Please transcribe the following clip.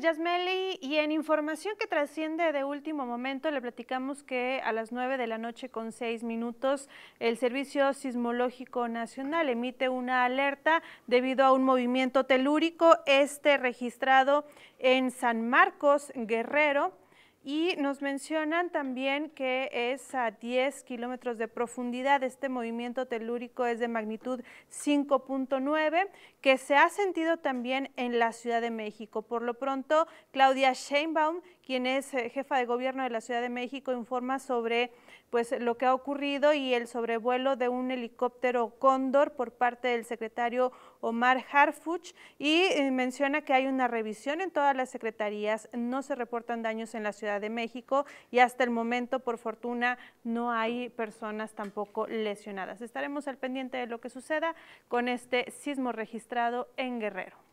Yasmeli, y en información que trasciende de último momento, le platicamos que a las nueve de la noche con seis minutos el Servicio Sismológico Nacional emite una alerta debido a un movimiento telúrico, este registrado en San Marcos, Guerrero, y nos mencionan también que es a 10 kilómetros de profundidad. Este movimiento telúrico es de magnitud 5.9, que se ha sentido también en la Ciudad de México. Por lo pronto, Claudia Sheinbaum, quien es eh, jefa de gobierno de la Ciudad de México, informa sobre pues, lo que ha ocurrido y el sobrevuelo de un helicóptero cóndor por parte del secretario Omar Harfuch y eh, menciona que hay una revisión en todas las secretarías, no se reportan daños en la ciudad de México y hasta el momento, por fortuna, no hay personas tampoco lesionadas. Estaremos al pendiente de lo que suceda con este sismo registrado en Guerrero.